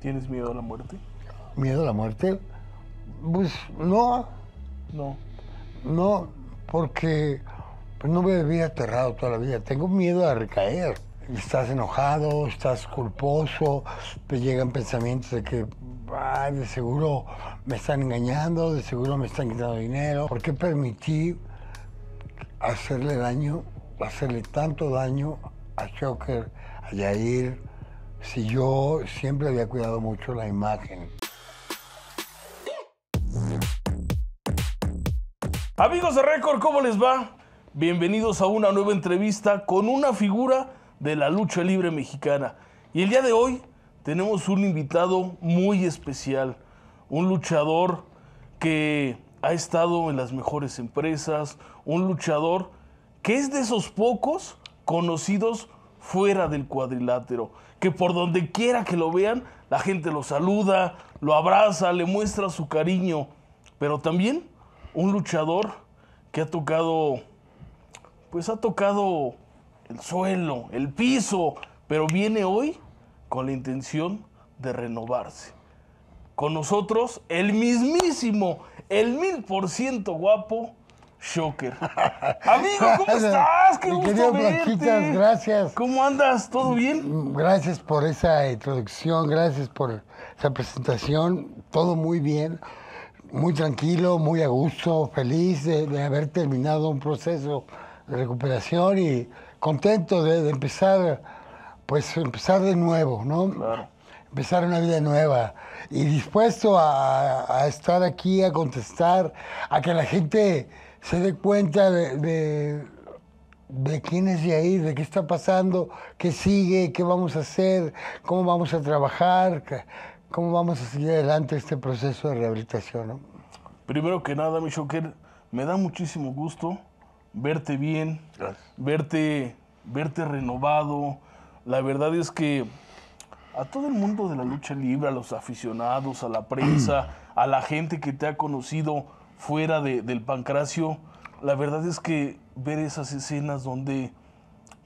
¿Tienes miedo a la muerte? ¿Miedo a la muerte? Pues no. No. No, porque pues, no me había aterrado toda la vida. Tengo miedo a recaer. Estás enojado, estás culposo, te llegan pensamientos de que de seguro me están engañando, de seguro me están quitando dinero. ¿Por qué permití hacerle daño, hacerle tanto daño a Joker, a Yair, si yo siempre había cuidado mucho la imagen. Amigos de Récord, ¿cómo les va? Bienvenidos a una nueva entrevista con una figura de la lucha libre mexicana. Y el día de hoy tenemos un invitado muy especial, un luchador que ha estado en las mejores empresas, un luchador que es de esos pocos conocidos fuera del cuadrilátero que por donde quiera que lo vean, la gente lo saluda, lo abraza, le muestra su cariño, pero también un luchador que ha tocado, pues ha tocado el suelo, el piso, pero viene hoy con la intención de renovarse. Con nosotros el mismísimo, el mil por ciento guapo, Shocker. Amigo, ¿cómo estás? Qué Mi querido Blanquitas, gracias. ¿Cómo andas? ¿Todo bien? Gracias por esa introducción, gracias por esa presentación. Todo muy bien, muy tranquilo, muy a gusto, feliz de, haber terminado un proceso de recuperación y contento de, empezar, pues empezar de nuevo, ¿no? Claro. Empezar una vida nueva y dispuesto a estar aquí, a contestar, a que la gente se dé cuenta de, de, quién es de ahí, de qué está pasando, qué sigue, qué vamos a hacer, cómo vamos a trabajar, cómo vamos a seguir adelante este proceso de rehabilitación. Primero que nada, mi Shocker, me da muchísimo gusto verte bien, verte, verte renovado. La verdad es que a todo el mundo de la lucha libre, a los aficionados, a la prensa, a la gente que te ha conocido, fuera del pancracio, la verdad es que ver esas escenas donde,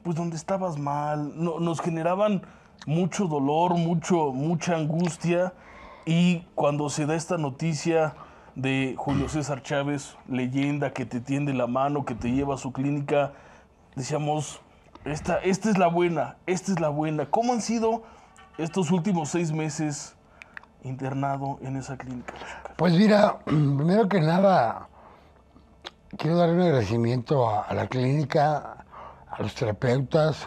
pues donde estabas mal, nos generaban mucho dolor, mucho, mucha angustia y cuando se da esta noticia de Julio César Chávez, leyenda que te tiende la mano, que te lleva a su clínica, decíamos, esta, esta es la buena, esta es la buena. ¿Cómo han sido estos últimos seis meses internado en esa clínica? Pues mira, primero que nada, quiero dar un agradecimiento a, la clínica, a los terapeutas,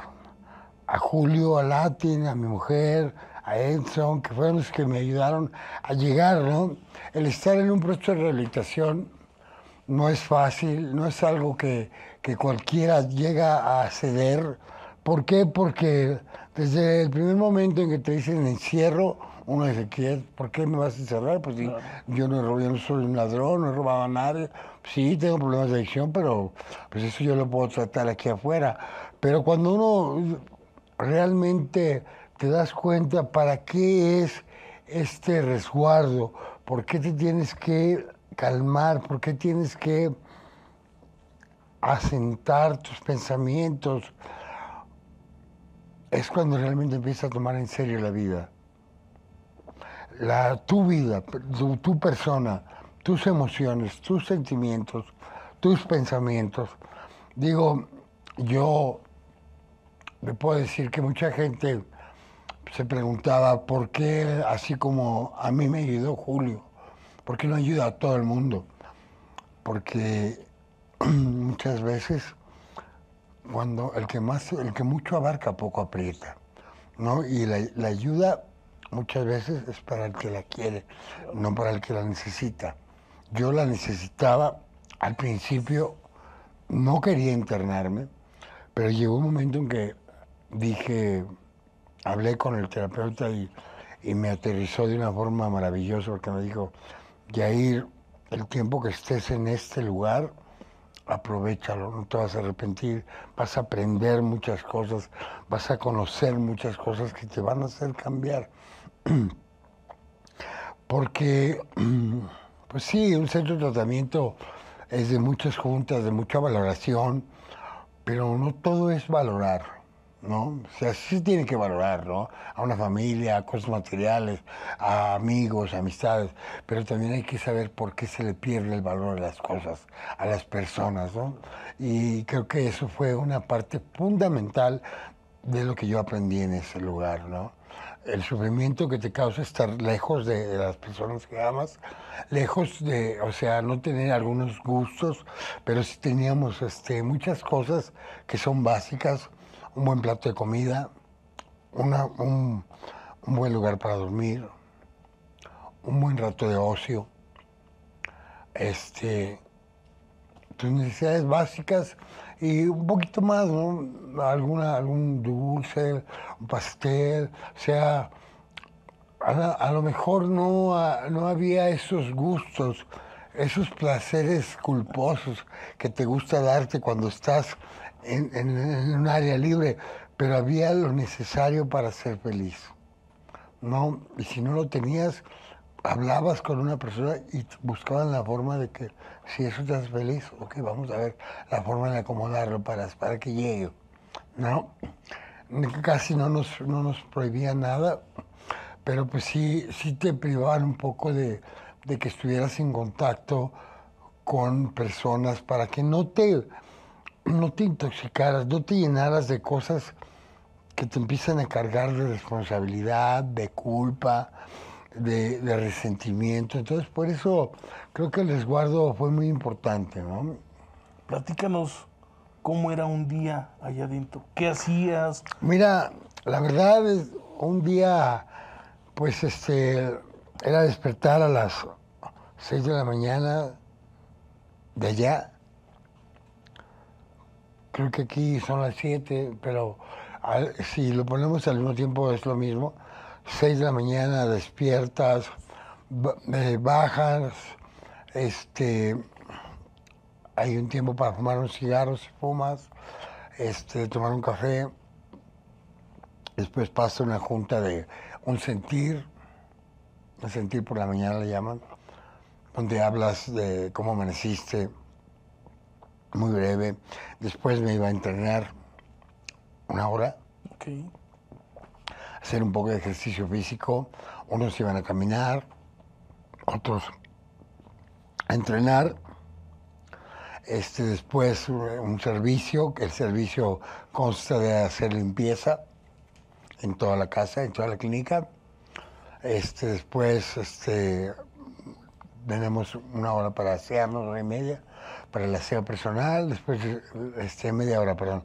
a Julio, a Latin, a mi mujer, a Edson, que fueron los que me ayudaron a llegar, ¿no? El estar en un proceso de rehabilitación no es fácil, no es algo que, que cualquiera llega a ceder ¿Por qué? Porque desde el primer momento en que te dicen encierro, uno dice, ¿por qué me vas a encerrar? Pues yo, no soy un ladrón, no he robado a nadie. Sí, tengo problemas de adicción, pero pues eso yo lo puedo tratar aquí afuera. Pero cuando uno realmente te das cuenta para qué es este resguardo, por qué te tienes que calmar, por qué tienes que asentar tus pensamientos, es cuando realmente empieza a tomar en serio la vida. La, tu vida, tu, persona, tus emociones, tus sentimientos, tus pensamientos. Digo, yo me puedo decir que mucha gente se preguntaba por qué, así como a mí me ayudó Julio, por qué no ayuda a todo el mundo. Porque muchas veces cuando el que más, el que mucho abarca poco aprieta, ¿no? Y la, ayuda muchas veces es para el que la quiere, no para el que la necesita. Yo la necesitaba al principio, no quería internarme, pero llegó un momento en que dije, hablé con el terapeuta y, y me aterrizó de una forma maravillosa porque me dijo, ir el tiempo que estés en este lugar, aprovechalo, no te vas a arrepentir, vas a aprender muchas cosas, vas a conocer muchas cosas que te van a hacer cambiar. Porque, pues sí, un centro de tratamiento es de muchas juntas, de mucha valoración, pero no todo es valorar ¿no? O sea, sí tiene que valorar, ¿no? A una familia, a cosas materiales, a amigos, amistades, pero también hay que saber por qué se le pierde el valor a las cosas, a las personas, ¿no? Y creo que eso fue una parte fundamental de lo que yo aprendí en ese lugar, ¿no? El sufrimiento que te causa estar lejos de, de las personas que amas, lejos de, o sea, no tener algunos gustos, pero sí teníamos este, muchas cosas que son básicas un buen plato de comida, un, buen lugar para dormir, un buen rato de ocio, este, tus necesidades básicas y un poquito más, ¿no? Alguna, algún dulce, un pastel, o sea, a, lo mejor no, no había esos gustos, esos placeres culposos que te gusta darte cuando estás en, un área libre, pero había lo necesario para ser feliz. ¿no? Y si no lo tenías, hablabas con una persona y buscaban la forma de que, si eso te hace feliz, ok, vamos a ver la forma de acomodarlo para, para que llegue, ¿no? Casi no nos, no prohibía nada, pero pues sí, sí te privaban un poco de, de que estuvieras en contacto con personas para que no te no te intoxicaras, no te llenaras de cosas que te empiezan a cargar de responsabilidad, de culpa, de, resentimiento. Entonces, por eso creo que el resguardo fue muy importante, ¿no? Platícanos cómo era un día allá adentro, qué hacías. Mira, la verdad es un día, pues este, era despertar a las 6 de la mañana de allá creo que aquí son las siete, pero si lo ponemos al mismo tiempo es lo mismo. Seis de la mañana despiertas, eh, bajas, este, hay un tiempo para fumar un cigarro si fumas, este, tomar un café, después pasa una junta de un sentir, un sentir por la mañana le llaman, donde hablas de cómo amaneciste, muy breve. Después me iba a entrenar una hora. Hacer un poco de ejercicio físico. Unos iban a caminar, otros a entrenar. Este, después un servicio, que el servicio consta de hacer limpieza en toda la casa, en toda la clínica. Este, después este, tenemos una hora para asearnos, hora y media para el aseo personal, después este, media hora, perdón.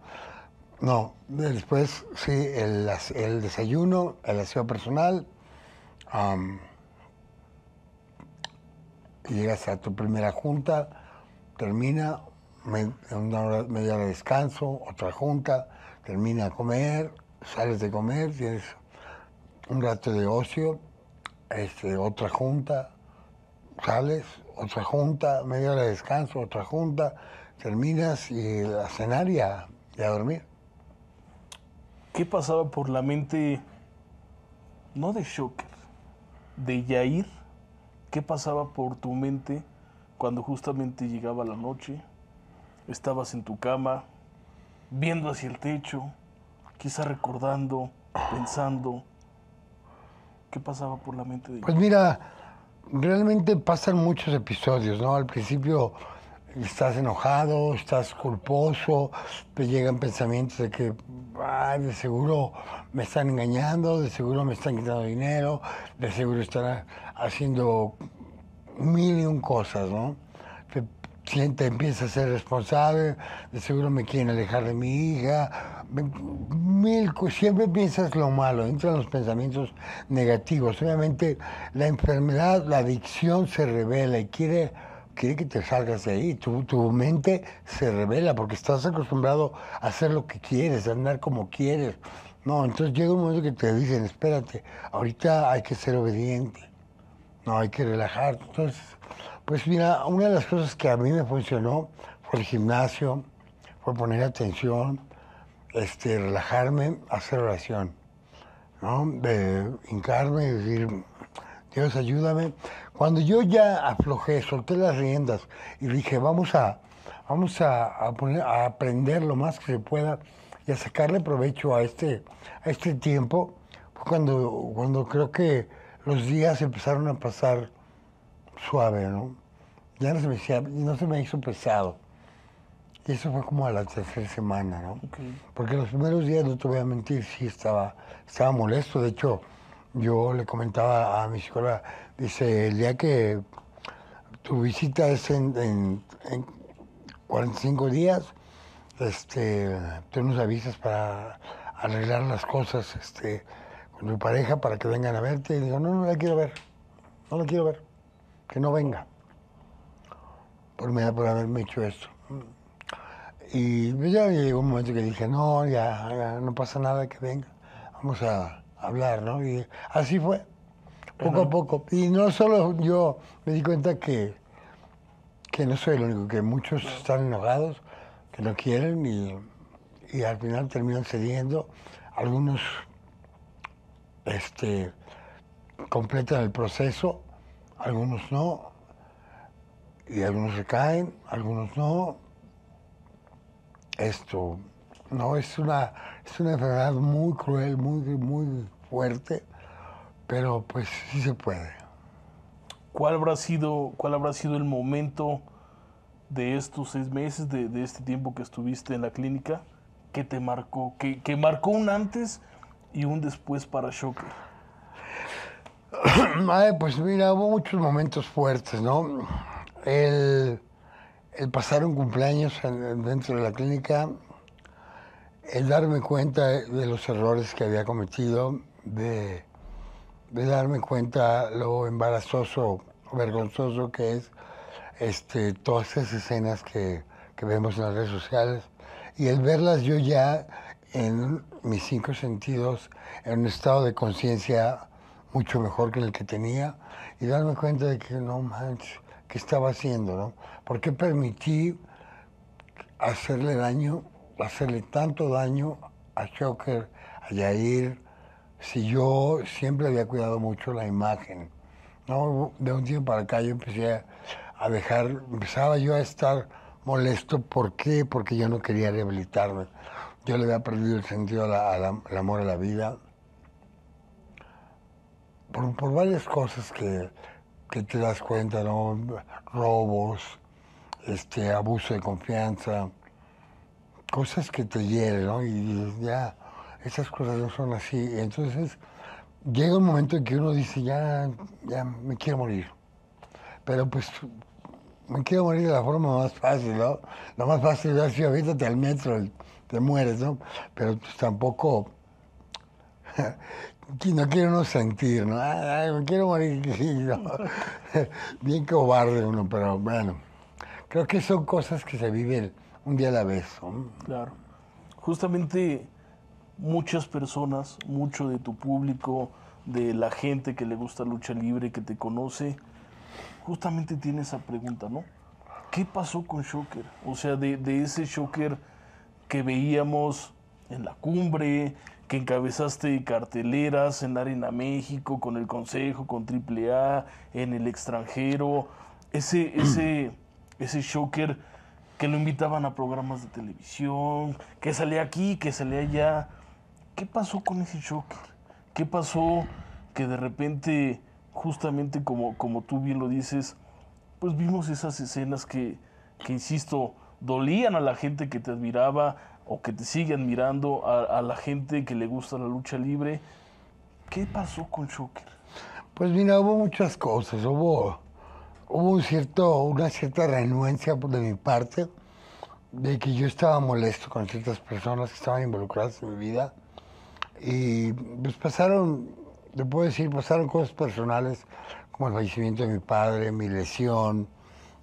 No, después sí, el, desayuno, el aseo personal. llegas a tu primera junta, termina, una media hora de descanso, otra junta, termina a comer, sales de comer, tienes un rato de ocio, este, otra junta, sales, otra junta, media hora de descanso, otra junta, terminas y a cenar y a, dormir. ¿Qué pasaba por la mente, no de Shocker, de Yair? ¿Qué pasaba por tu mente cuando justamente llegaba la noche? Estabas en tu cama, viendo hacia el techo, quizá recordando, pensando. ¿Qué pasaba por la mente de Yair? Pues mira, realmente pasan muchos episodios, ¿no? Al principio estás enojado, estás culposo, te llegan pensamientos de que de seguro me están engañando, de seguro me están quitando dinero, de seguro están haciendo mil y un cosas, ¿no? Te, te empieza a ser responsable, de seguro me quieren alejar de mi hija, siempre piensas lo malo, entran los pensamientos negativos. Obviamente la enfermedad, la adicción se revela y quiere, quiere que te salgas de ahí. Tu, tu mente se revela porque estás acostumbrado a hacer lo que quieres, a andar como quieres. No, entonces llega un momento que te dicen, espérate, ahorita hay que ser obediente, no hay que relajarte Entonces, pues mira, una de las cosas que a mí me funcionó fue el gimnasio, fue poner atención, este, relajarme, hacer oración, ¿no? De hincarme y decir, Dios ayúdame. Cuando yo ya aflojé, solté las riendas y dije, vamos a, vamos a, poner, a aprender lo más que se pueda y a sacarle provecho a este, a este tiempo, fue cuando, cuando creo que los días empezaron a pasar suave, ¿no? Ya no se me, no se me hizo pesado. Y eso fue como a la tercera semana, ¿no? Porque los primeros días, no te voy a mentir, sí estaba, estaba molesto. De hecho, yo le comentaba a mi psicóloga, dice, el día que tu visita es en, 45 días, este, tú nos avisas para arreglar las cosas este, con tu pareja para que vengan a verte. Y digo, no, no la quiero ver, no la quiero ver, que no venga, por, por haberme hecho esto. Y ya llegó un momento que dije, no, ya, no pasa nada que venga, vamos a hablar, ¿no? Y así fue, poco a poco. Y no solo yo me di cuenta que, que no soy el único, que muchos están enojados, que no quieren y, al final terminan cediendo. Algunos este, completan el proceso, algunos no, y algunos se caen, algunos no, esto, no, es una, una enfermedad muy cruel, muy, muy fuerte, pero pues sí se puede. ¿Cuál habrá sido, cuál habrá sido el momento de estos seis meses, de, este tiempo que estuviste en la clínica, que te marcó, que, marcó un antes y un después para Shocker? pues mira, hubo muchos momentos fuertes, ¿no? El el pasar un cumpleaños dentro de la clínica, el darme cuenta de los errores que había cometido, de, darme cuenta lo embarazoso, vergonzoso que es este, todas esas escenas que, que vemos en las redes sociales y el verlas yo ya en mis cinco sentidos, en un estado de conciencia mucho mejor que el que tenía y darme cuenta de que no manches, ¿Qué estaba haciendo, ¿no? ¿Por qué permití hacerle daño, hacerle tanto daño a Choker, a Yair, si yo siempre había cuidado mucho la imagen? De un tiempo para acá yo empecé a dejar, empezaba yo a estar molesto, ¿por qué? Porque yo no quería rehabilitarme. Yo le había perdido el sentido al amor a la vida. por varias cosas que que te das cuenta, ¿no? Robos, este, abuso de confianza, cosas que te hieren, ¿no? Y dices, ya, esas cosas no son así. Entonces, llega un momento en que uno dice, ya, ya me quiero morir. Pero pues me quiero morir de la forma más fácil, ¿no? Lo más fácil es decir, avítate al metro, te mueres, ¿no? Pero pues, tampoco no quiero no sentir, ¿no? Ay, quiero morir. Bien cobarde uno, pero bueno, creo que son cosas que se viven un día a la vez. Claro. Justamente muchas personas, mucho de tu público, de la gente que le gusta lucha libre, que te conoce, justamente tiene esa pregunta, ¿no? ¿Qué pasó con Shocker? O sea, de, de ese Shocker que veíamos en la cumbre, que encabezaste carteleras en Arena México, con el Consejo, con AAA, en el extranjero. Ese, ese, ese Shocker que lo invitaban a programas de televisión, que salía aquí, que salía allá. ¿Qué pasó con ese Shocker? ¿Qué pasó que de repente, justamente como, como tú bien lo dices, pues vimos esas escenas que, que insisto, dolían a la gente que te admiraba, o que te sigue mirando a, la gente que le gusta la lucha libre. ¿Qué pasó con Shocker? Pues mira, hubo muchas cosas. Hubo, hubo un cierto, una cierta renuencia de mi parte de que yo estaba molesto con ciertas personas que estaban involucradas en mi vida. Y pues pasaron, te puedo decir, pasaron cosas personales como el fallecimiento de mi padre, mi lesión,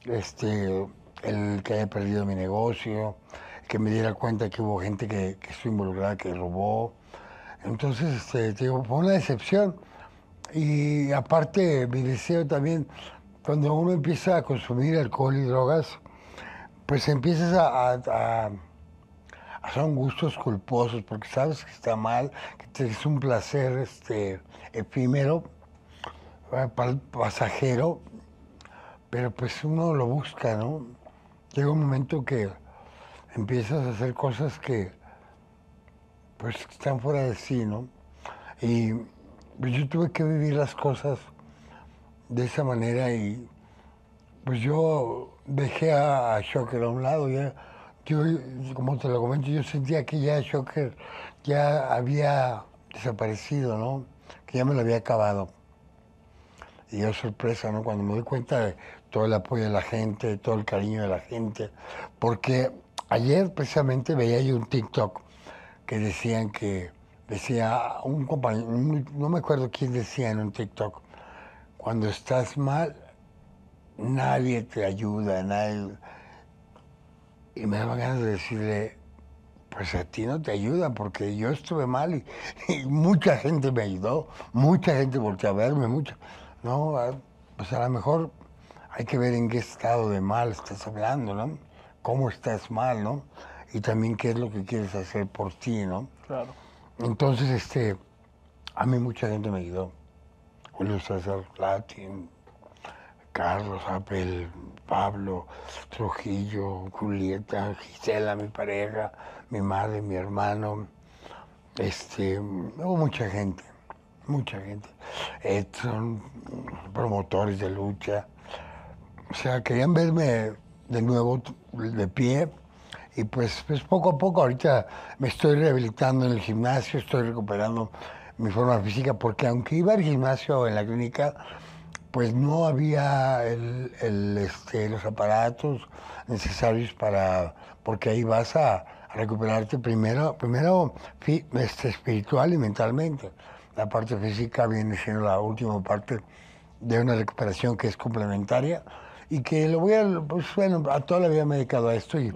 este, el que haya perdido mi negocio, que me diera cuenta que hubo gente que, que estuvo involucrada, que robó. Entonces, este, digo, fue una decepción. Y aparte, mi deseo también, cuando uno empieza a consumir alcohol y drogas, pues empiezas a, a, a, son gustos culposos, porque sabes que está mal, que es un placer este, efímero, eh, pasajero, pero pues uno lo busca, ¿no? Llega un momento que empiezas a hacer cosas que pues están fuera de sí, ¿no? Y pues, yo tuve que vivir las cosas de esa manera y pues yo dejé a, Shocker a un lado, yo, como te lo comento, yo sentía que ya Shocker ya había desaparecido, ¿no? Que ya me lo había acabado. Y yo sorpresa, ¿no? Cuando me doy cuenta de todo el apoyo de la gente, todo el cariño de la gente, porque Ayer precisamente veía yo un TikTok que decían que, decía un compañero, no me acuerdo quién decía en un TikTok, cuando estás mal, nadie te ayuda, nadie... Y me daba ganas de decirle, pues a ti no te ayuda, porque yo estuve mal y, mucha gente me ayudó, mucha gente volvió a verme, mucha. No, pues a lo mejor hay que ver en qué estado de mal estás hablando, ¿no? cómo estás mal, ¿no? Y también qué es lo que quieres hacer por ti, ¿no? Claro. Entonces, este, a mí mucha gente me ayudó. Julio César Latin, Carlos Apple, Pablo Trujillo, Julieta, Gisela, mi pareja, mi madre, mi hermano. Este, hubo mucha gente, mucha gente. Son promotores de lucha. O sea, querían verme de nuevo de pie. Y pues, pues, poco a poco, ahorita me estoy rehabilitando en el gimnasio, estoy recuperando mi forma física, porque aunque iba al gimnasio en la clínica, pues no había el, este, los aparatos necesarios para, porque ahí vas a, recuperarte primero, primero este, espiritual y mentalmente. La parte física viene siendo la última parte de una recuperación que es complementaria y que lo voy a, pues bueno, a toda la vida me he dedicado a esto y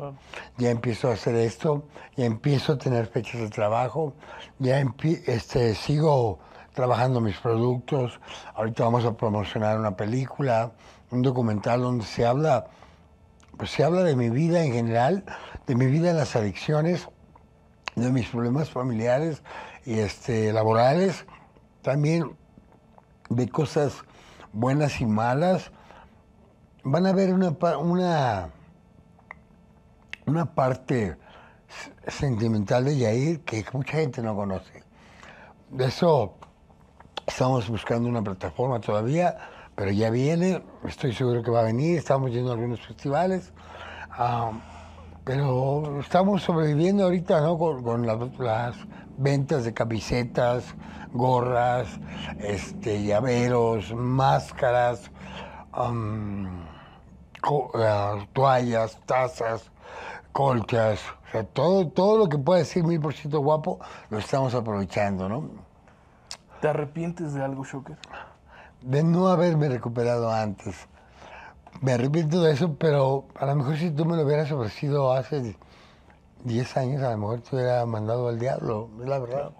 ya empiezo a hacer esto, ya empiezo a tener fechas de trabajo, ya este, sigo trabajando mis productos, ahorita vamos a promocionar una película, un documental donde se habla, pues se habla de mi vida en general, de mi vida en las adicciones, de mis problemas familiares y este, laborales, también de cosas buenas y malas, van a ver una, una, una parte sentimental de Yair que mucha gente no conoce. De eso estamos buscando una plataforma todavía, pero ya viene, estoy seguro que va a venir, estamos yendo a algunos festivales, ah, pero estamos sobreviviendo ahorita con, las ventas de camisetas, gorras, este, llaveros, máscaras. Eh, toallas, tazas, colchas, o sea, todo, todo lo que puede decir mil por ciento guapo lo estamos aprovechando, ¿no? ¿Te arrepientes de algo, Shocker? De no haberme recuperado antes. Me arrepiento de eso, pero a lo mejor si tú me lo hubieras ofrecido hace 10 años, a lo mejor te hubiera mandado al diablo, es la verdad.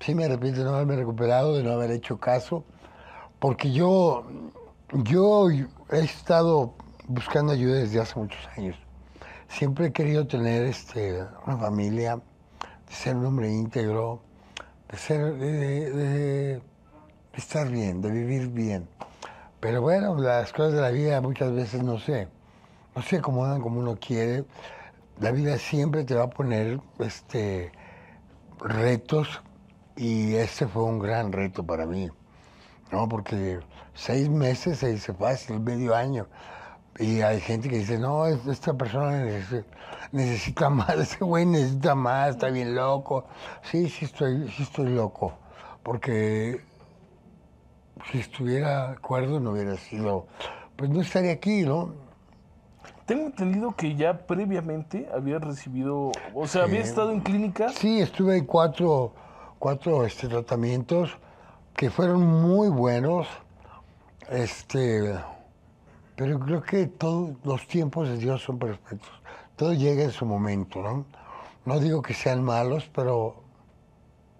Sí me arrepiento de no haberme recuperado, de no haber hecho caso, porque yo, yo he estado buscando ayuda desde hace muchos años. Siempre he querido tener este, una familia, ser un hombre íntegro, de, ser, de, estar bien, de vivir bien. Pero bueno, las cosas de la vida muchas veces no sé, no se acomodan como uno quiere. La vida siempre te va a poner este, retos y este fue un gran reto para mí, ¿no? Porque seis meses se dice fácil, medio año. Y hay gente que dice, no, esta persona necesita más, ese güey necesita más, está bien loco. Sí, sí estoy, sí estoy loco, porque si estuviera acuerdo no hubiera sido, pues no estaría aquí, ¿no? Tengo entendido que ya previamente había recibido, o sea, había estado en clínica. Sí, estuve en cuatro, cuatro este, tratamientos que fueron muy buenos. Este, pero creo que todos los tiempos de Dios son perfectos. Todo llega en su momento, ¿no? No digo que sean malos, pero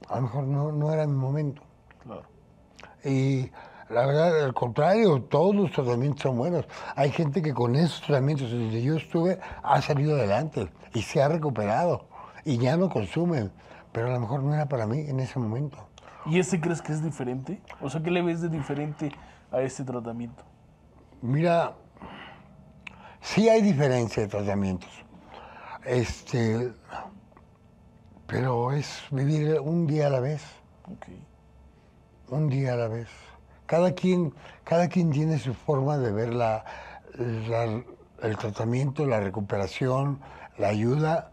a lo mejor no, no era mi momento. Claro. Y la verdad, al contrario, todos los tratamientos son buenos. Hay gente que con esos tratamientos desde yo estuve ha salido adelante y se ha recuperado y ya no consume, pero a lo mejor no era para mí en ese momento. ¿Y ese crees que es diferente? O sea, ¿qué le ves de diferente a ese tratamiento? Mira, sí hay diferencia de tratamientos. Este, pero es vivir un día a la vez. Un día a la vez. Cada quien, cada quien tiene su forma de ver el tratamiento, la recuperación, la ayuda.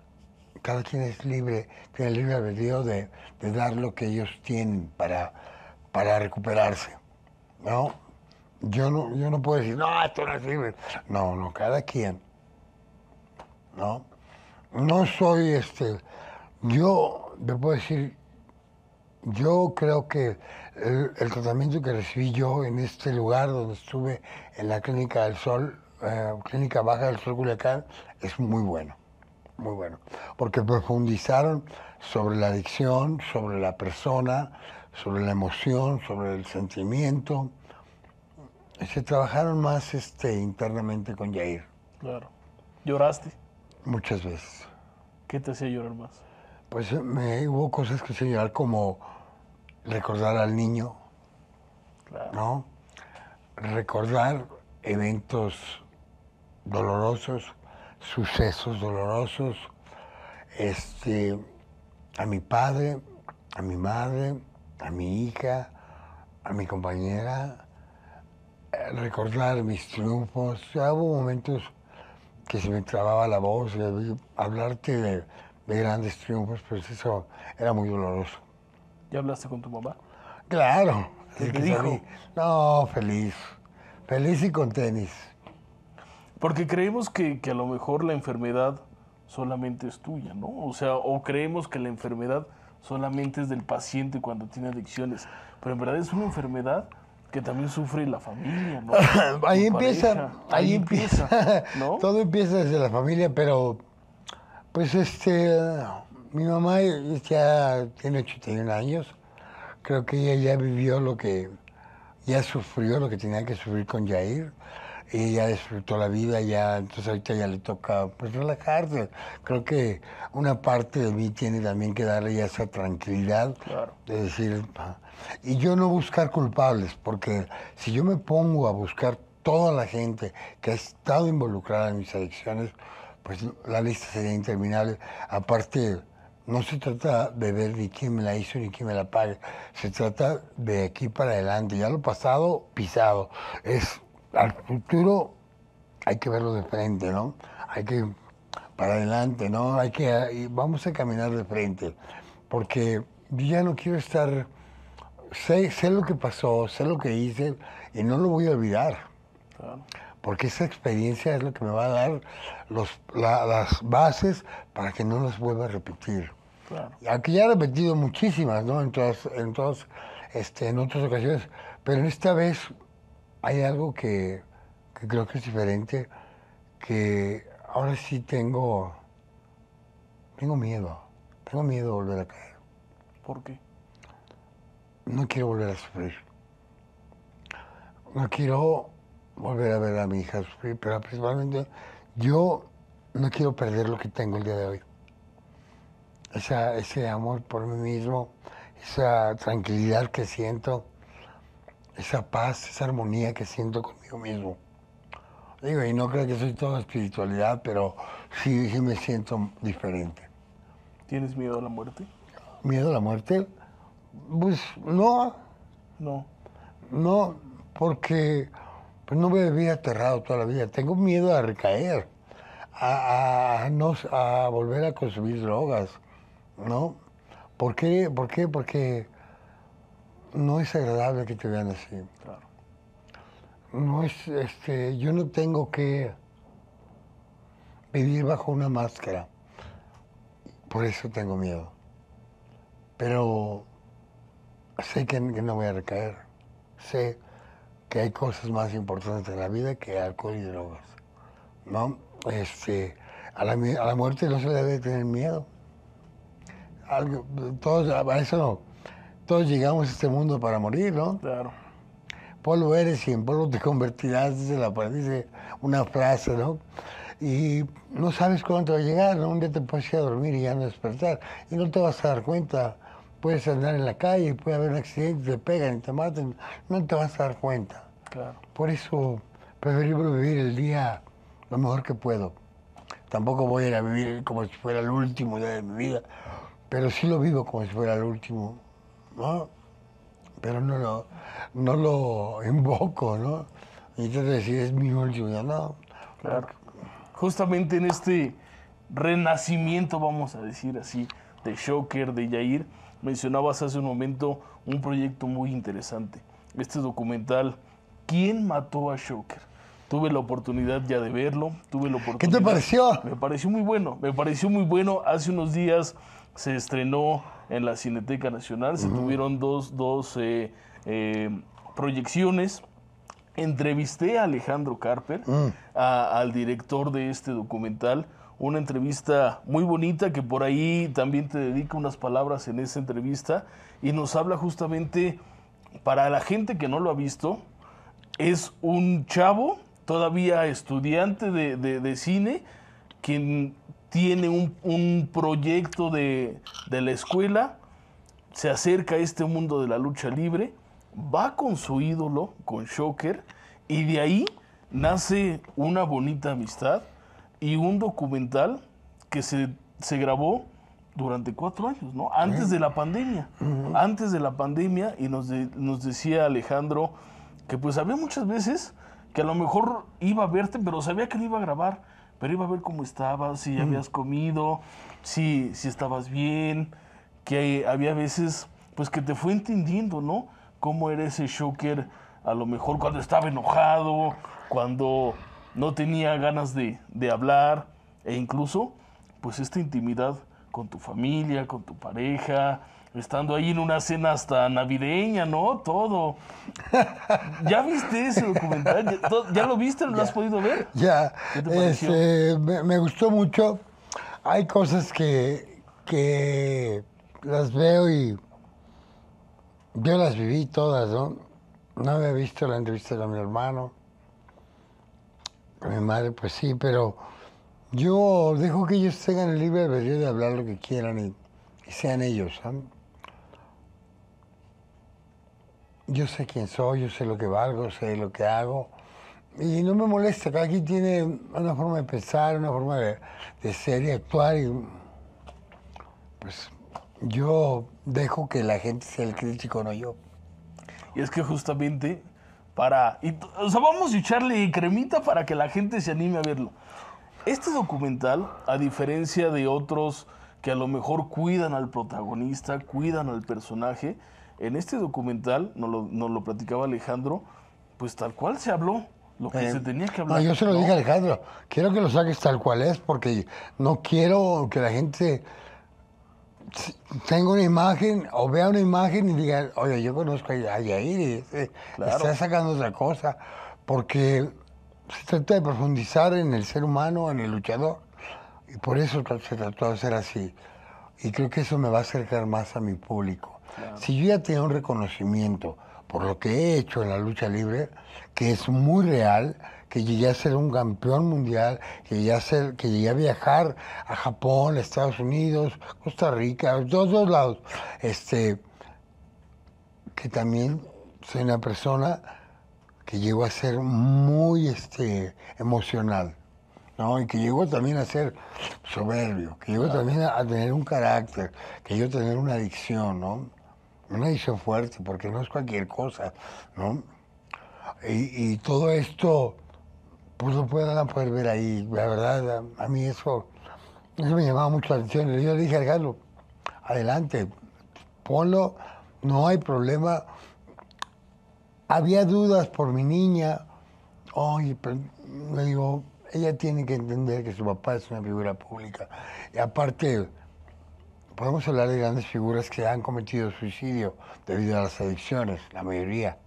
Cada quien es libre, tiene el libre albedrío de, de dar lo que ellos tienen para, para recuperarse. ¿No? Yo no, yo no puedo decir, no, esto no sirve. No, no, cada quien. ¿No? No soy este. Yo te puedo decir, yo creo que el, tratamiento que recibí yo en este lugar donde estuve, en la Clínica del Sol, eh, Clínica Baja del Sol Culiacán, es muy bueno. Muy bueno. Porque profundizaron sobre la adicción, sobre la persona, sobre la emoción, sobre el sentimiento se trabajaron más este, internamente con Jair. Claro. ¿Lloraste? Muchas veces. ¿Qué te hacía llorar más? Pues eh, me, hubo cosas que señalar llorar como recordar al niño, ¿no? Recordar eventos dolorosos, sucesos dolorosos, este, a mi padre, a mi madre, a mi hija, a mi compañera, recordar mis triunfos. Hubo momentos que se me trababa la voz, hablarte de, grandes triunfos, pero eso era muy doloroso. ¿Ya hablaste con tu mamá? Claro. ¿Qué No, feliz. Feliz y con tenis. Porque creemos que, que, a lo mejor la enfermedad solamente es tuya, ¿no? O sea, o creemos que la enfermedad solamente es del paciente cuando tiene adicciones. Pero en verdad es una enfermedad que también sufre la familia, ¿no? ahí, empieza, ahí, empieza, todo empieza desde la familia, pero pues este, mi mamá ya tiene 81 años, creo que ella ya vivió lo que, ya sufrió lo que tenía que sufrir con Jair, y ya disfrutó la vida, ya, entonces ahorita ya le toca pues relajarse. Creo que una parte de mí tiene también que darle ya esa tranquilidad, claro. de decir, ah, y yo no buscar culpables, porque si yo me pongo a buscar toda la gente que ha estado involucrada en mis adicciones, pues la lista sería interminable. Aparte, no se trata de ver ni quién me la hizo ni quién me la paga, Se trata de aquí para adelante. Ya lo pasado, pisado. Es al futuro hay que verlo de frente, ¿no? Hay que para adelante, ¿no? Hay que vamos a caminar de frente porque yo ya no quiero estar sé, lo que pasó, sé lo que hice y no lo voy a olvidar. Porque esa experiencia es lo que me va a dar las bases para que no las vuelva a repetir. Aquí ya he repetido muchísimas, ¿no? En todas, este, en otras ocasiones. Pero en esta vez hay algo que, creo que es diferente, que ahora sí tengo, tengo miedo. Tengo miedo de volver a caer. ¿Por qué? no quiero volver a sufrir. No quiero volver a ver a mi hija sufrir, pero principalmente yo no quiero perder lo que tengo el día de hoy. Esa, ese amor por mí mismo, esa tranquilidad que siento, esa paz, esa armonía que siento conmigo mismo. Digo, y no creo que soy toda espiritualidad, pero sí, sí me siento diferente. ¿Tienes miedo a la muerte? Miedo a la muerte pues no. No. No, porque pues, no me debía aterrado toda la vida. Tengo miedo a recaer, a, a volver a consumir drogas, ¿no? ¿Por qué? Porque no es agradable que te vean así. Claro. No es, este, yo no tengo que vivir bajo una máscara. Por eso tengo miedo. Pero sé que, no voy a recaer, sé que hay cosas más importantes en la vida que alcohol y drogas. ¿no? Este, a, la, muerte no se le debe tener miedo. todos, eso Todos llegamos a este mundo para morir, ¿no? Claro. Polvo eres y en polvo te convertirás, dice, la, dice una frase, ¿no? Y no sabes cuándo te va a llegar, Un día te puedes ir a dormir y ya no despertar. Y no te vas a dar cuenta puedes andar en la calle, puede haber un accidente, te pegan y te matan, no te vas a dar cuenta. Claro. Por eso prefiero vivir el día lo mejor que puedo. Tampoco voy a ir a vivir como si fuera el último día de mi vida, pero sí lo vivo como si fuera el último, ¿no? Pero no lo, no lo invoco, ¿no? Y entonces si es mi último día, no. Claro. Justamente en este renacimiento, vamos a decir así, de Shocker, de Jair, mencionabas hace un momento un proyecto muy interesante, este documental, ¿Quién mató a Shocker? Tuve la oportunidad ya de verlo, tuve la oportunidad... ¿Qué te pareció? Me pareció muy bueno, me pareció muy bueno. Hace unos días se estrenó en la Cineteca Nacional, se tuvieron dos, eh, eh, proyecciones. Entrevisté a Alejandro Carper, mm. al director de este documental, una entrevista muy bonita que por ahí también te dedica unas palabras en esa entrevista y nos habla justamente para la gente que no lo ha visto, es un chavo todavía estudiante de, cine quien tiene un, proyecto de, de la escuela, se acerca a este mundo de la lucha libre, va con su ídolo, con Shocker, y de ahí nace una bonita amistad y un documental que se, grabó durante cuatro años, ¿no? Antes de la pandemia. Antes de la pandemia, y nos, nos decía Alejandro que pues había muchas veces que a lo mejor iba a verte, pero sabía que no iba a grabar, pero iba a ver cómo estabas, si mm. habías comido, si, si estabas bien, que había veces pues que te fue entendiendo, ¿no? Cómo era ese shocker, a lo mejor cuando estaba enojado, cuando no tenía ganas de, hablar e incluso pues esta intimidad con tu familia, con tu pareja, estando ahí en una cena hasta navideña, ¿no? Todo. ¿Ya viste ese documental? ¿Ya, lo viste? ¿Lo has podido ver? Ya. Este, me, gustó mucho. Hay cosas que, que las veo y yo las viví todas, ¿no? No había visto la entrevista de mi hermano, mi madre, pues sí, pero yo dejo que ellos tengan el libre albedrío de hablar lo que quieran y, sean ellos, ¿ah? Yo sé quién soy, yo sé lo que valgo, sé lo que hago y no me molesta, cada quien tiene una forma de pensar, una forma de, de, ser y actuar. Y, pues yo dejo que la gente sea el crítico, no yo. Y es que justamente para... o sea, vamos a echarle cremita para que la gente se anime a verlo. Este documental, a diferencia de otros que a lo mejor cuidan al protagonista, cuidan al personaje, en este documental, nos lo, platicaba Alejandro, pues tal cual se habló lo que eh, se tenía que hablar. yo se lo dije a Alejandro, quiero que lo saques tal cual es, porque no quiero que la gente tengo una imagen o vea una imagen y diga, oye, yo conozco a Yair y este, está sacando otra cosa, porque se trata de profundizar en el ser humano, en el luchador, y por eso se trató de hacer así. Y creo que eso me va a acercar más a mi público. Si yo ya tengo un reconocimiento por lo que he hecho en la lucha libre, que es muy real, que llegué a ser un campeón mundial, que llegué a, ser, que llegué a viajar a Japón, Estados Unidos, Costa Rica, a todos los lados. Este, que también soy una persona que llegó a ser muy este, emocional, ¿no? Y que llegó también a ser soberbio, que llegó también a, tener un carácter, que llegó a tener una adicción, ¿no? Una adicción fuerte, porque no es cualquier cosa, ¿no? y todo esto pues no puedan poder ver ahí. La verdad, a, mí eso, me llamaba mucho la atención. yo le dije al Galo, adelante, ponlo, no hay problema. Había dudas por mi niña. Oye, le digo, ella tiene que entender que su papá es una figura pública. Y aparte, podemos hablar de grandes figuras que han cometido suicidio debido a las adicciones, la mayoría.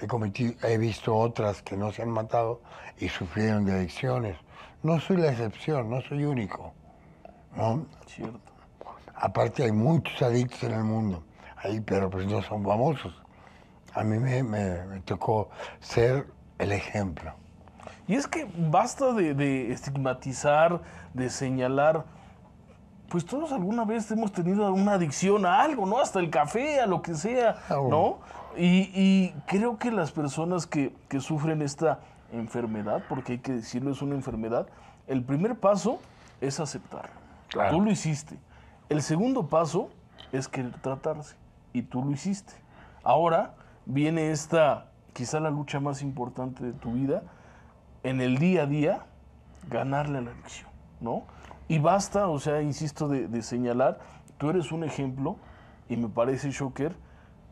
He, cometido, he visto otras que no se han matado y sufrieron de adicciones. No soy la excepción, no soy único. ¿no? Cierto. Aparte hay muchos adictos en el mundo, ahí, pero pues no son famosos. A mí me, me, tocó ser el ejemplo. Y es que basta de, de, estigmatizar, de señalar. Pues todos alguna vez hemos tenido una adicción a algo, ¿no? Hasta el café, a lo que sea, ah, ¿no? Y, creo que las personas que, sufren esta enfermedad, porque hay que decirlo, es una enfermedad, el primer paso es aceptar Tú lo hiciste. El segundo paso es querer tratarse. Y tú lo hiciste. Ahora viene esta, quizá la lucha más importante de tu vida, en el día a día, ganarle a la adicción, ¿no? Y basta, o sea, insisto, de, de señalar, tú eres un ejemplo, y me parece, Shocker,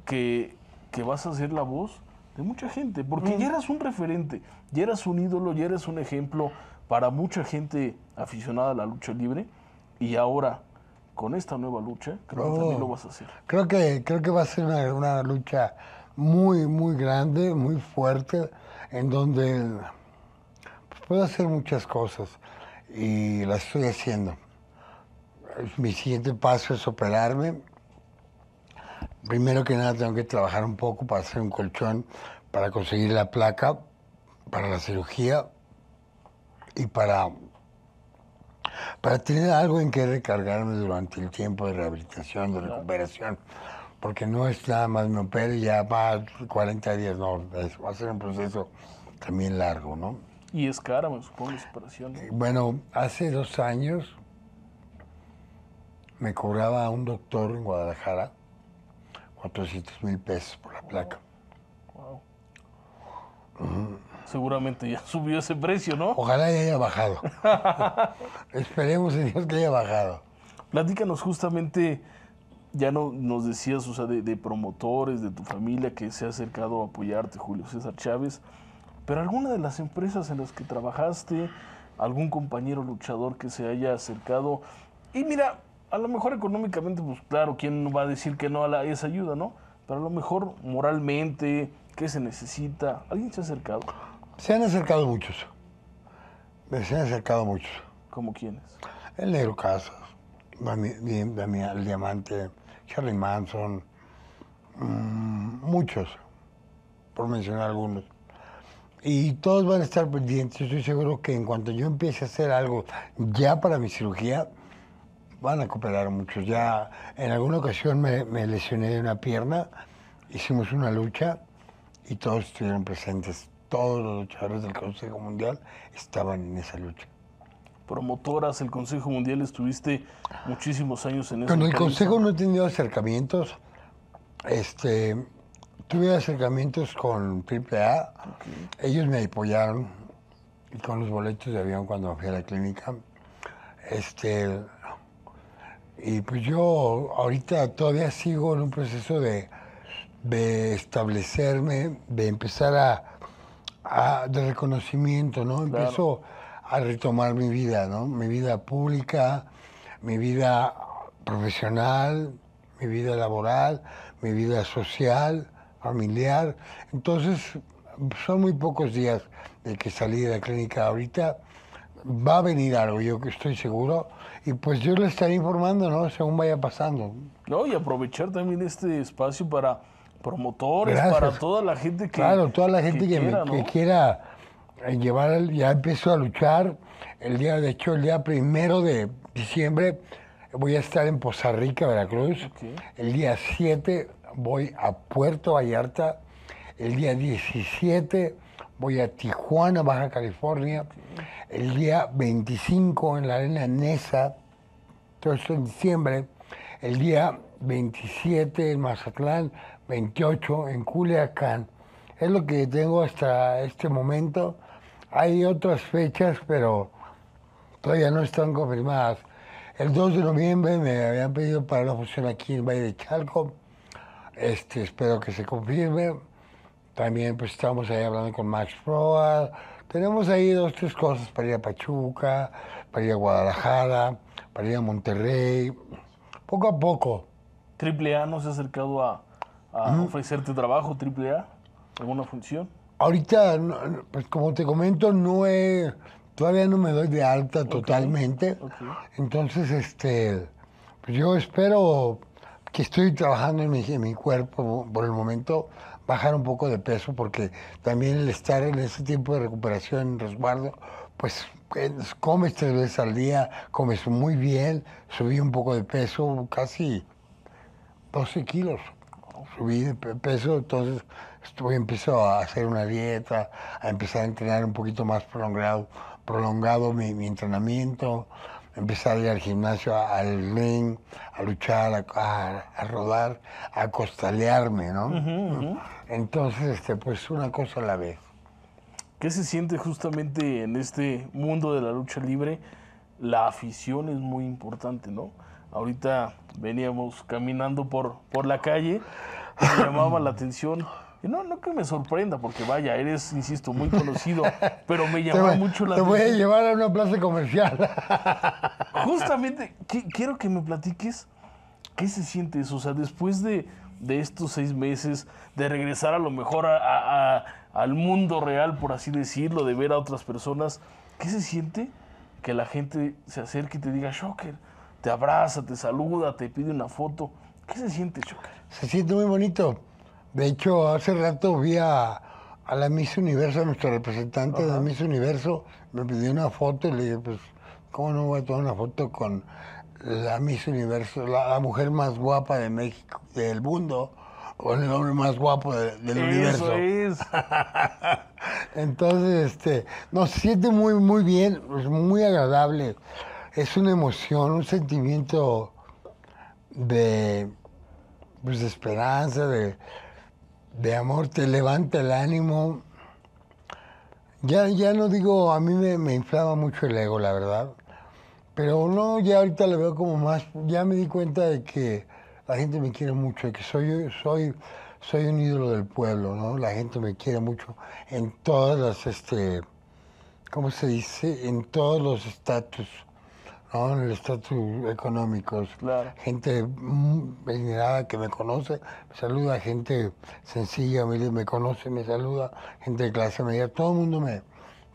que que vas a ser la voz de mucha gente, porque ya eras un referente, ya eras un ídolo, ya eres un ejemplo para mucha gente aficionada a la lucha libre y ahora con esta nueva lucha, creo que también lo oh. vas a hacer. Creo que, va a ser una, lucha muy, muy grande, muy fuerte, en donde puedo hacer muchas cosas y las estoy haciendo. Mi siguiente paso es operarme primero que nada tengo que trabajar un poco para hacer un colchón, para conseguir la placa, para la cirugía y para, para tener algo en que recargarme durante el tiempo de rehabilitación, de recuperación. Porque no es nada más me opero ya va 40 días, no, va a ser un proceso también largo, ¿no? Y es cara, me supongo, la operación. Eh, bueno, hace dos años me cobraba un doctor en Guadalajara otros mil pesos por la placa. Wow. Seguramente ya subió ese precio, ¿no? Ojalá ya haya bajado. Esperemos en Dios que haya bajado. Platícanos justamente, ya no, nos decías, o sea, de promotores, de tu familia que se ha acercado a apoyarte, Julio César Chávez, pero alguna de las empresas en las que trabajaste, algún compañero luchador que se haya acercado. Y mira, a lo mejor económicamente, pues claro, ¿quién va a decir que no a, la, esa ayuda, no? Pero a lo mejor moralmente, ¿qué se necesita? ¿Alguien se ha acercado? Se han acercado muchos. Se han acercado muchos. ¿Como quiénes? El Negro Casas, el Diamante, Charlie Manson, mm, muchos, por mencionar algunos. Y todos van a estar pendientes. estoy seguro que en cuanto yo empiece a hacer algo ya para mi cirugía, van a cooperar muchos. Ya en alguna ocasión me, lesioné de una pierna, hicimos una lucha y todos estuvieron presentes. Todos los luchadores del Consejo Mundial estaban en esa lucha promotoras, el Consejo Mundial, estuviste muchísimos años en lucha. Con el Consejo no he tenido acercamientos. Este, tuve acercamientos con AAA. Ellos me apoyaron y con los boletos de avión cuando fui a la clínica. Este, y pues yo ahorita todavía sigo en un proceso de, establecerme, de empezar a, de reconocimiento, ¿no? Empiezo a retomar mi vida, ¿no? Mi vida pública, mi vida profesional, mi vida laboral, mi vida social, familiar. Entonces, son muy pocos días de que salí de la clínica ahorita. Va a venir algo, yo estoy seguro, y pues yo le estaré informando, ¿no? Según vaya pasando. No, y aprovechar también este espacio para promotores, para toda la gente que Claro, toda la gente que, quiera, eh, llevar, ya empiezo a luchar. El día, de hecho, el día primero de diciembre voy a estar en Poza Rica, Veracruz. El día 7 voy a Puerto Vallarta. El día 17 voy a Tijuana, Baja California, el día 25 en la arena Nesa, todo esto en diciembre, el día 27 en Mazatlán, 28 en Culiacán. Es lo que tengo hasta este momento. Hay otras fechas, pero todavía no están confirmadas. El 2 de noviembre me habían pedido para la fusión aquí en Valle de Chalco. Este, espero que se confirme. También pues estamos ahí hablando con Max Proa. Tenemos ahí dos, tres cosas para ir a Pachuca, para ir a Guadalajara, para ir a Monterrey. Poco a poco. ¿Triple A no se ha acercado a, ofrecerte trabajo, Triple A? ¿Alguna función? Ahorita, pues como te comento, no todavía no me doy de alta totalmente. Entonces, este, pues, yo espero que estoy trabajando en en mi cuerpo por el momento bajar un poco de peso porque también el estar en ese tiempo de recuperación, resguardo, pues eh, comes tres veces al día, comes muy bien, subí un poco de peso, casi 12 kilos, subí de peso, entonces estoy, empiezo a hacer una dieta, a empezar a entrenar un poquito más prolongado, prolongado mi, entrenamiento, empezar a ir al gimnasio, al ring, a luchar, a, rodar, a costalearme, ¿no? Entonces, este, pues una cosa a la vez. ¿Qué se siente justamente en este mundo de la lucha libre? La afición es muy importante, ¿no? Ahorita veníamos caminando por, por la calle, me llamaba la atención. Y no, no que me sorprenda, porque vaya, eres, insisto, muy conocido, pero me llamó mucho la atención. Te voy a llevar a una plaza comercial. Justamente, quiero que me platiques qué se siente eso, o sea, después de de estos seis meses, de regresar a lo mejor a, al mundo real, por así decirlo, de ver a otras personas, ¿qué se siente que la gente se acerque y te diga, Shocker, te abraza, te saluda, te pide una foto? ¿Qué se siente, Shocker? Se siente muy bonito. De hecho, hace rato vi a, la Miss Universo, a nuestro representante de la Miss Universo, me pidió una foto y le dije, pues, ¿cómo no voy a tomar una foto con la Miss Universo, la, mujer más guapa de México, del mundo, o el hombre más guapo del Eso universo. Es. Entonces, este, nos siente muy, muy bien, es muy agradable. Es una emoción, un sentimiento de, pues, de esperanza, de, amor, te levanta el ánimo. Ya, ya no digo, a mí me, me inflaba mucho el ego, la verdad pero no, ya ahorita le veo como más, ya me di cuenta de que la gente me quiere mucho, de que soy, soy, soy un ídolo del pueblo, ¿no? La gente me quiere mucho en todas las, este, ¿cómo se dice? En todos los estatus, ¿no? En el estatus económicos. Gente venerada mm, que me conoce, me saluda, gente sencilla, me conoce, me saluda, gente de clase media, todo el mundo me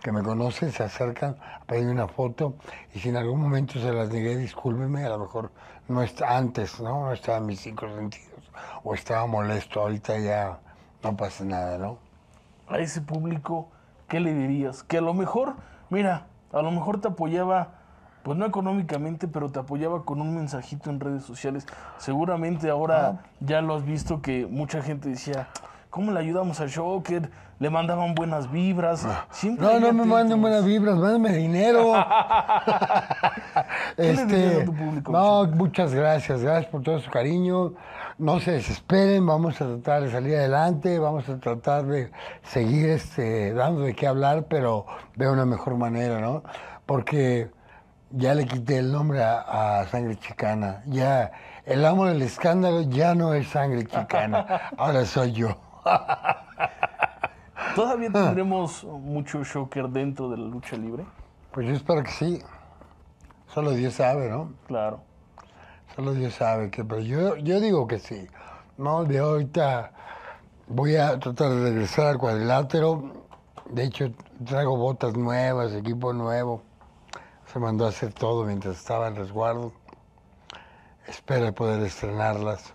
que me conocen se acercan a una foto y si en algún momento se las negué, discúlpeme, a lo mejor no está antes, ¿no? No estaba mis cinco sentidos o estaba molesto, ahorita ya no pasa nada, ¿no? A ese público, ¿qué le dirías? Que a lo mejor, mira, a lo mejor te apoyaba, pues no económicamente, pero te apoyaba con un mensajito en redes sociales. Seguramente ahora ah. ya lo has visto que mucha gente decía, ¿Cómo le ayudamos al Joker? Le mandaban buenas vibras. Ah. no, no me manden buenas vibras, mándenme dinero. este, tu público? No, muchas gracias, gracias por todo su cariño. No se desesperen, vamos a tratar de salir adelante, vamos a tratar de seguir este, dando de qué hablar, pero de una mejor manera, ¿no? Porque ya le quité el nombre a, a Sangre Chicana, ya el amo del escándalo ya no es sangre chicana, ahora soy yo. ¿Todavía ah. tendremos mucho shocker dentro de la lucha libre? Pues yo espero que sí. Solo Dios sabe, ¿no? Claro. Solo Dios sabe que, pero yo, yo digo que sí. No, de ahorita voy a tratar de regresar al cuadrilátero. De hecho, traigo botas nuevas, equipo nuevo. Se mandó a hacer todo mientras estaba en resguardo. Espero poder estrenarlas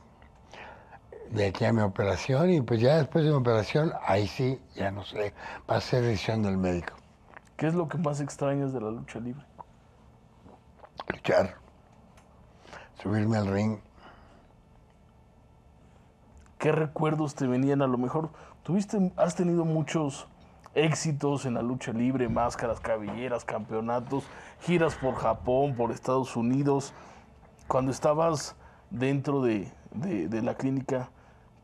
de aquí a mi operación y pues ya después de mi operación, ahí sí, ya no sé, va a ser decisión del médico. ¿Qué es lo que más extrañas de la lucha libre? Luchar, subirme al ring. ¿Qué recuerdos te venían? A lo mejor, tuviste, has tenido muchos éxitos en la lucha libre, máscaras, cabelleras, campeonatos, giras por Japón, por Estados Unidos. Cuando estabas dentro de la clínica,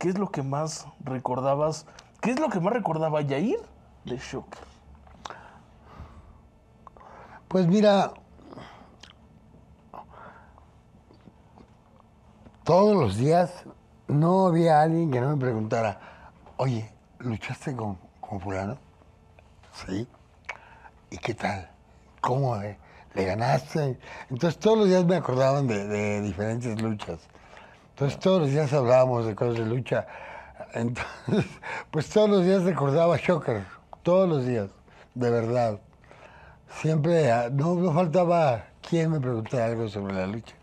¿qué es lo que más recordabas? ¿Qué es lo que más recordaba Yair de shock. Pues mira, todos los días no había alguien que no me preguntara, oye, ¿luchaste con, fulano? Sí. ¿Y qué tal? ¿Cómo eh? le, ganaste? Entonces todos los días me acordaban de diferentes luchas. Entonces todos los días hablábamos de cosas de lucha. Entonces, pues todos los días recordaba Shocker, todos los días, de verdad. Siempre, ah, no, faltaba quien me preguntara algo sobre la lucha.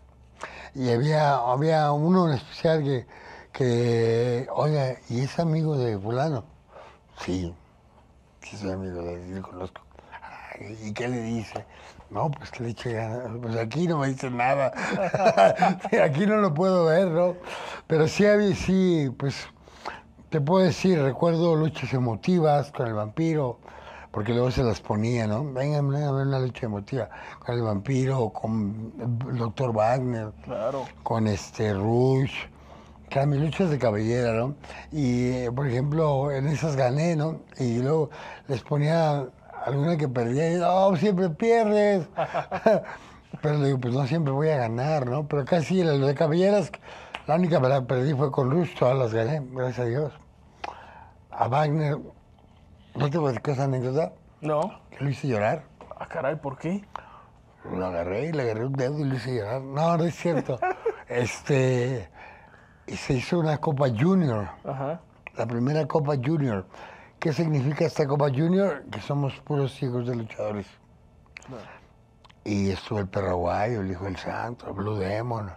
Y había, había uno en especial que, que, oiga, ¿y es amigo de fulano? Sí, sí soy amigo de lo conozco. ¿Y qué le dice? No, pues, pues aquí no me dicen nada. aquí no lo puedo ver, ¿no? Pero sí, sí, pues te puedo decir, recuerdo luchas emotivas con el vampiro, porque luego se las ponía, ¿no? Vengan, a ver una lucha emotiva con el vampiro, con el doctor Wagner, claro. con este Rush. Claro, mis luchas de cabellera, ¿no? Y, eh, por ejemplo, en esas gané, ¿no? Y luego les ponía alguna que perdía, y, oh, siempre pierdes. Pero le digo, pues no siempre voy a ganar, ¿no? Pero casi la de caballeras, la única que perdí fue con Luz, todas las gané, gracias a Dios. A Wagner, ¿no te a esa anécdota? No. Que lo hice llorar. Ah, caray, ¿por qué? Lo agarré y le agarré un dedo y lo hice llorar. No, no es cierto. este. Y se hizo una Copa Junior. La primera Copa Junior. ¿Qué significa esta Copa Junior? Que somos puros hijos de luchadores. Y estuvo el Paraguayo, el Hijo del Santo, Blue Demon,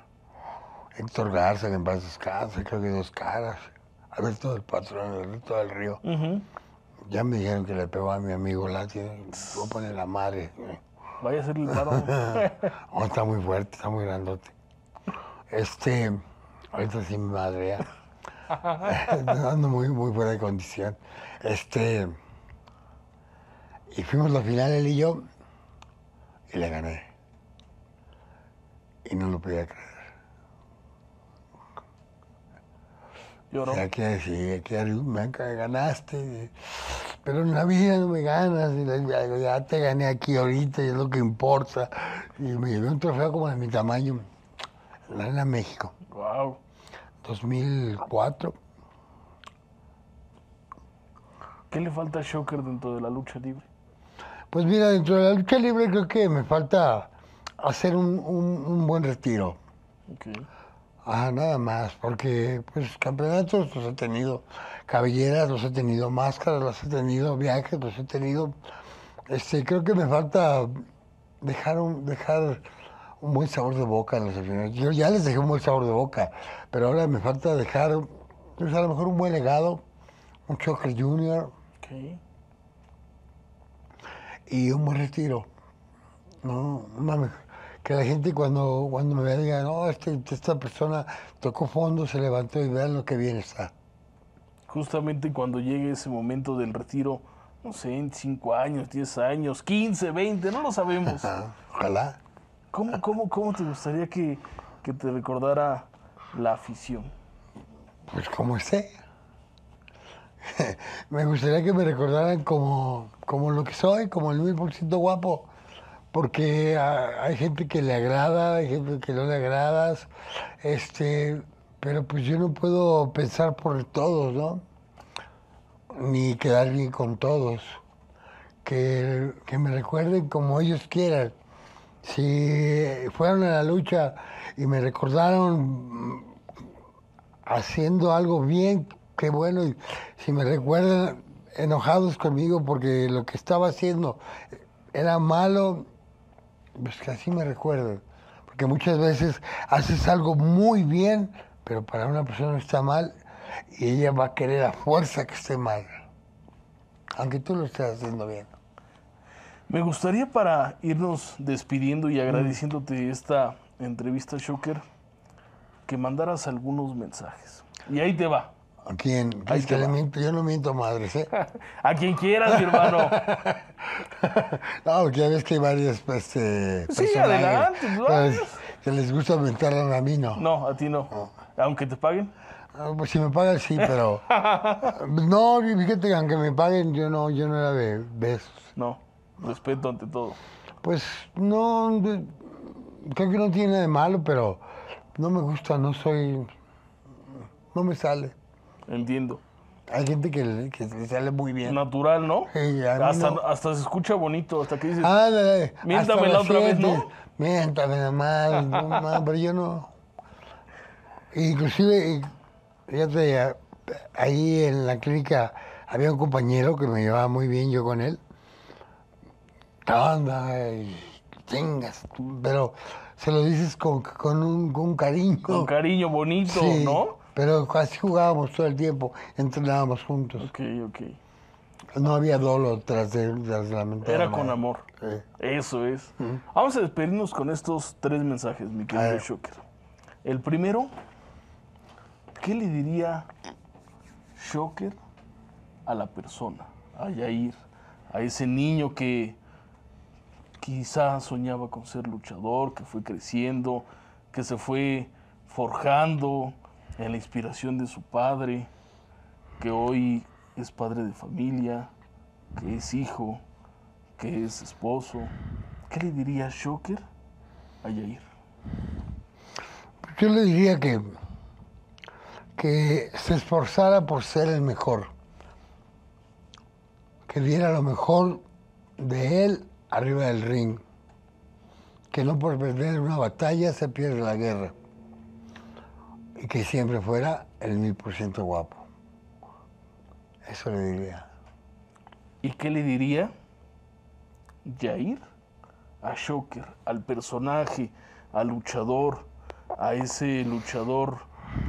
Héctor Garza, que en paz descansa, creo que dos caras, A ver, todo el Patrón, todo el Río. Ya me dijeron que le pegó a mi amigo Lati, voy a poner la madre. Vaya a ser el varón. Oh, está muy fuerte, está muy grandote. Este, ahorita sí mi madre ando muy, muy buena de condición. Este, y fuimos la final él y yo, y le gané. Y no lo podía creer. yo O sea, que, que me ganaste, pero en la vida no me ganas, ya te gané aquí ahorita, y es lo que importa. Y me llevé un trofeo como de mi tamaño, en la México. Wow. 2004. ¿Qué le falta a Shocker dentro de la lucha libre? Pues mira, dentro de la lucha libre creo que me falta hacer un, un, buen retiro. Ah, nada más, porque pues campeonatos los he tenido, cabelleras los he tenido, máscaras los he tenido, viajes los he tenido. Este, creo que me falta dejar un, dejar un buen sabor de boca en los aficionados. Yo ya les dejé un buen sabor de boca, pero ahora me falta dejar, pues, a lo mejor un buen legado, un Choker Junior y un buen retiro. No, Que la gente cuando, cuando me vea diga, no, esta persona tocó fondo, se levantó y vean lo que bien está. Justamente cuando llegue ese momento del retiro, no sé, en 5 años, 10 años, 15, 20, no lo sabemos. ojalá. ¿Cómo, cómo, cómo te gustaría que, te recordara la afición? Pues como esté. me gustaría que me recordaran como, como lo que soy, como el 1000% guapo, porque hay gente que le agrada, hay gente que no le agradas, este, pero pues yo no puedo pensar por todos, ¿no? Ni quedar bien con todos. Que, que me recuerden como ellos quieran. Si fueron a la lucha y me recordaron haciendo algo bien, qué bueno. Y si me recuerdan enojados conmigo porque lo que estaba haciendo era malo, pues que así me recuerdan. Porque muchas veces haces algo muy bien, pero para una persona está mal y ella va a querer a fuerza que esté mal, aunque tú lo estés haciendo bien. Me gustaría para irnos despidiendo y agradeciéndote esta entrevista, Shocker, que mandaras algunos mensajes. Y ahí te va. ¿A quién? yo no miento madres, ¿eh? a quien quieras, mi hermano. no, ya ves que hay varias este, Sí, adelante. Pues, pues, que les gusta mentar a mí, ¿no? No, a ti no. Aunque te paguen. Ah, pues si me pagan, sí, pero... no, fíjate, aunque me paguen, yo no, yo no era de besos. No. Respeto ante todo. Pues no, creo que no tiene nada de malo, pero no me gusta, no soy, no me sale. Entiendo. Hay gente que, sale muy bien. Natural, ¿no? hasta, se escucha bonito, hasta que dices, ah, la otra vez, ¿no? Miéntame la no, pero yo no. Inclusive, fíjate, ahí en la clínica había un compañero que me llevaba muy bien yo con él, onda, y eh, tengas, pero se lo dices con, con, un, cariño. Con cariño bonito, ¿no? Pero así jugábamos todo el tiempo, entrenábamos juntos. Ok, ok. No había dolor tras de, la mentalidad. Era con amor. Eso es. Vamos a despedirnos con estos tres mensajes, mi querido Shocker. El primero, ¿qué le diría Shocker a la persona, a Yair, a ese niño que quizás soñaba con ser luchador, que fue creciendo, que se fue forjando en la inspiración de su padre, que hoy es padre de familia, que es hijo, que es esposo. ¿Qué le diría Shocker a Yair? Yo le diría que, que se esforzara por ser el mejor, que diera lo mejor de él arriba del ring, que no por perder una batalla se pierde la guerra y que siempre fuera el mil por ciento guapo. Eso le diría. ¿Y qué le diría Jair a Shocker, al personaje, al luchador, a ese luchador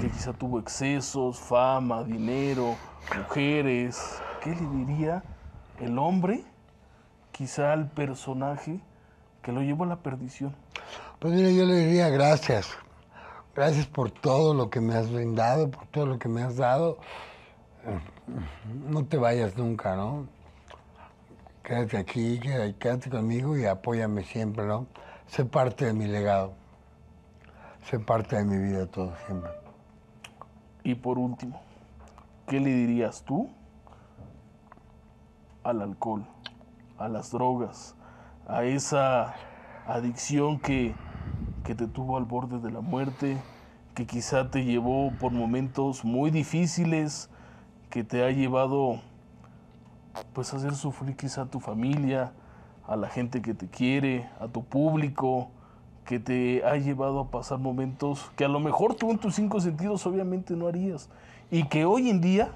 que quizá tuvo excesos, fama, dinero, mujeres? ¿Qué le diría el hombre quizá al personaje que lo llevó a la perdición? Pues mira, yo le diría gracias. Gracias por todo lo que me has brindado, por todo lo que me has dado. No te vayas nunca, ¿no? Quédate aquí, quédate conmigo y apóyame siempre, ¿no? Sé parte de mi legado. Sé parte de mi vida todo siempre. Y por último, ¿qué le dirías tú al alcohol? a las drogas, a esa adicción que, te tuvo al borde de la muerte, que quizá te llevó por momentos muy difíciles, que te ha llevado pues a hacer sufrir quizá a tu familia, a la gente que te quiere, a tu público, que te ha llevado a pasar momentos que a lo mejor tú en tus cinco sentidos obviamente no harías y que hoy en día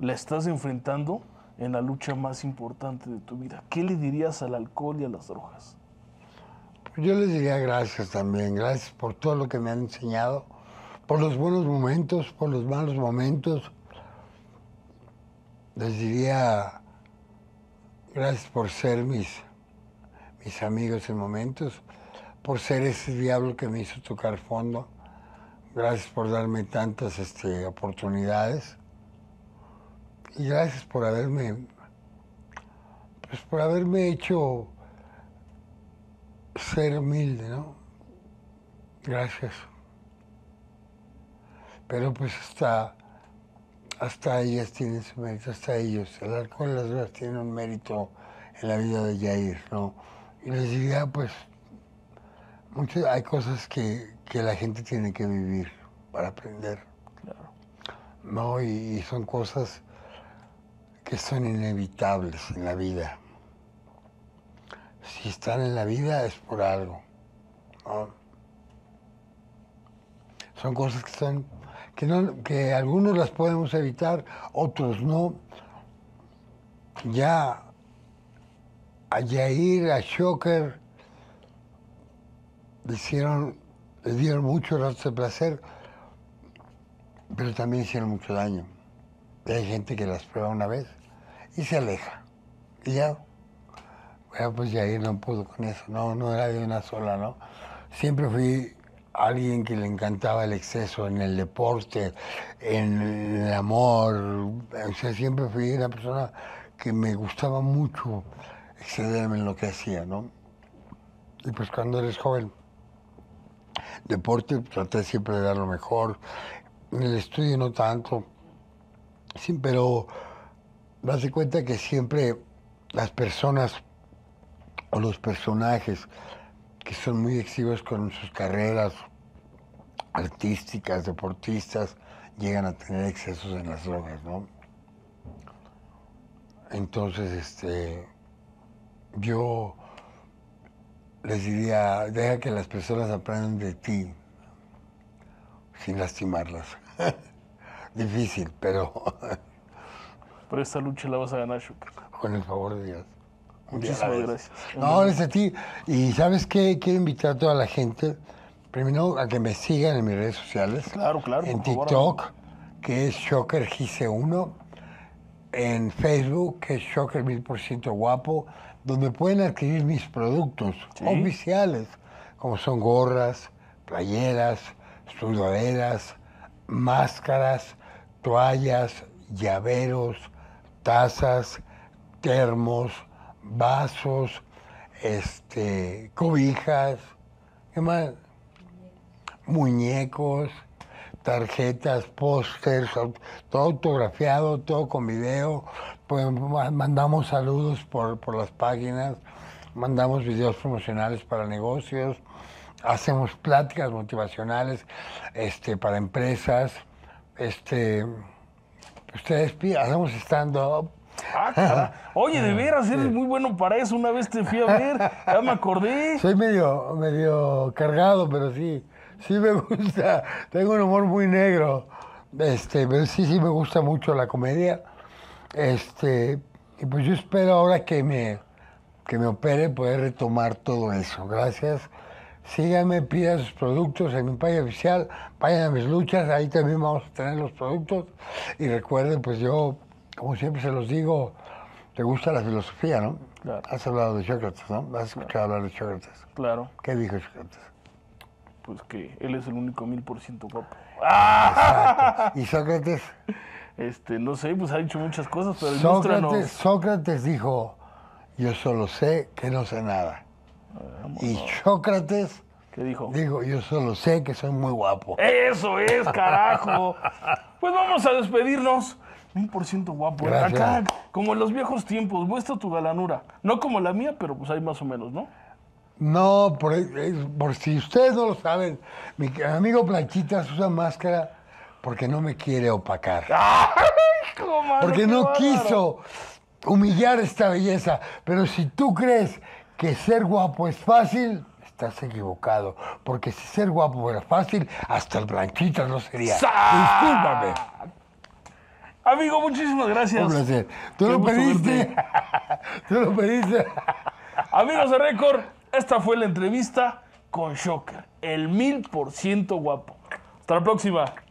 la estás enfrentando en la lucha más importante de tu vida. ¿Qué le dirías al alcohol y a las drogas? Yo les diría gracias también, gracias por todo lo que me han enseñado, por los buenos momentos, por los malos momentos. Les diría gracias por ser mis, mis amigos en momentos, por ser ese diablo que me hizo tocar fondo. Gracias por darme tantas este, oportunidades y gracias por haberme, pues por haberme hecho ser humilde, ¿no? Gracias. Pero pues hasta, hasta ellas tienen su mérito, hasta ellos. El alcohol y las drogas tienen un mérito en la vida de Jair, ¿no? Y les diría, pues, muchas, hay cosas que, la gente tiene que vivir para aprender. Claro. ¿no? y, son cosas que son inevitables en la vida. Si están en la vida es por algo. Son cosas que son que, que algunos las podemos evitar, otros no. Ya a Yair, a Shocker, le hicieron, le dieron mucho rato de placer, pero también hicieron mucho daño. Y hay gente que las prueba una vez y se aleja. Y ya, bueno, pues ya ahí no pudo con eso, no, no era de una sola, ¿no? Siempre fui alguien que le encantaba el exceso en el deporte, en el amor, o sea, siempre fui una persona que me gustaba mucho excederme en lo que hacía, ¿no? Y pues cuando eres joven, deporte, traté siempre de dar lo mejor, en el estudio no tanto, sí, pero vas de cuenta que siempre las personas o los personajes que son muy exigidos con sus carreras artísticas, deportistas, llegan a tener excesos en las drogas, ¿no? Entonces, este, yo les diría, deja que las personas aprendan de ti sin lastimarlas. Difícil, pero Pero esta lucha la vas a ganar, Shocker. Con el favor de Dios. Muchísimas gracias. No, gracias a ti. Y sabes qué, quiero invitar a toda la gente, primero a que me sigan en mis redes sociales. Claro, claro. En TikTok, que es Shocker 1 en Facebook, que es Shocker 1000% Guapo, donde pueden adquirir mis productos oficiales, como son gorras, playeras, sudaderas, máscaras, toallas, llaveros, tazas, termos, vasos, este, cobijas, más? Muñecos, tarjetas, pósters, todo autografiado, todo con video. Pues mandamos saludos por, las páginas, mandamos videos promocionales para negocios, hacemos pláticas motivacionales este, para empresas. Este, ustedes hacemos stand-up. Ah, Oye, de veras, eres muy bueno para eso. Una vez te fui a ver, ya me acordé. Soy medio, medio cargado, pero sí, sí me gusta. Tengo un humor muy negro. Este, pero sí, sí me gusta mucho la comedia. Este, y pues yo espero ahora que me, que me opere poder retomar todo eso. Gracias síganme, pida sus productos en mi página oficial, vayan a mis luchas, ahí también vamos a tener los productos. Y recuerden, pues yo, como siempre se los digo, te gusta la filosofía, ¿no? Has hablado de Sócrates, ¿no? Has escuchado claro. hablar de Sócrates. Claro. ¿Qué dijo Sócrates? Pues que él es el único mil por ciento guapo. ¿Y Sócrates? Este, no sé, pues ha dicho muchas cosas, pero Sócrates, Sócrates dijo, yo solo sé que no sé nada. Y Sócrates. ¿Qué dijo? Digo, yo solo sé que soy muy guapo. Eso es, carajo. pues vamos a despedirnos. Un por ciento guapo. ¿eh? Acá, como en los viejos tiempos, muestra tu galanura. No como la mía, pero pues hay más o menos, ¿no? No, por, por si ustedes no lo saben, mi amigo Planchitas usa máscara porque no me quiere opacar. porque no quiso humillar esta belleza. Pero si tú crees que ser guapo es fácil, estás equivocado. Porque si ser guapo era fácil, hasta el blanquita no sería. Discúlpame. Amigo, muchísimas gracias. Un placer. Tú lo pediste. Tú lo pediste. Amigos de Récord, esta fue la entrevista con Shocker, el mil por ciento guapo. Hasta la próxima.